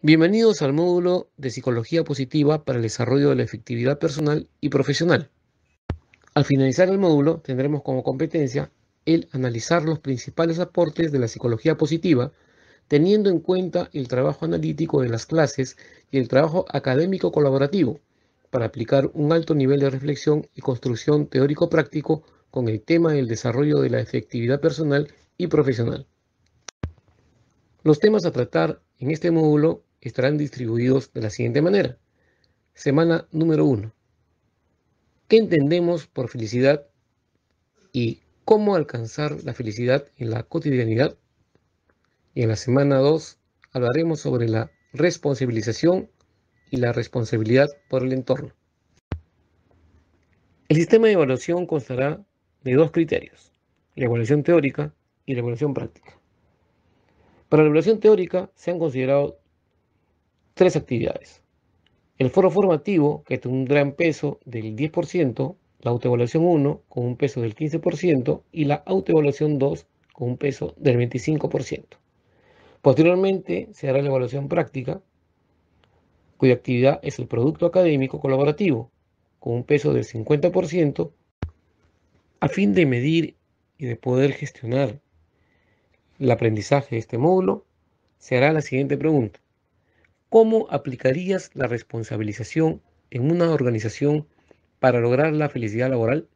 Bienvenidos al módulo de Psicología Positiva para el Desarrollo de la Efectividad Personal y Profesional. Al finalizar el módulo tendremos como competencia el analizar los principales aportes de la psicología positiva, teniendo en cuenta el trabajo analítico de las clases y el trabajo académico colaborativo, para aplicar un alto nivel de reflexión y construcción teórico-práctico con el tema del desarrollo de la efectividad personal y profesional. Los temas a tratar en este módulo estarán distribuidos de la siguiente manera. Semana número uno, ¿Qué entendemos por felicidad y cómo alcanzar la felicidad en la cotidianidad? Y en la semana 2 hablaremos sobre la responsabilización y la responsabilidad por el entorno. El sistema de evaluación constará de dos criterios, la evaluación teórica y la evaluación práctica. Para la evaluación teórica se han considerado tres actividades. El foro formativo, que tendrá un peso del 10%, la autoevaluación 1 con un peso del 15% y la autoevaluación 2 con un peso del 25%. Posteriormente se hará la evaluación práctica, cuya actividad es el producto académico colaborativo, con un peso del 50%, a fin de medir y de poder gestionar el aprendizaje de este módulo, se hará la siguiente pregunta. ¿Cómo aplicarías la responsabilización en una organización para lograr la felicidad laboral?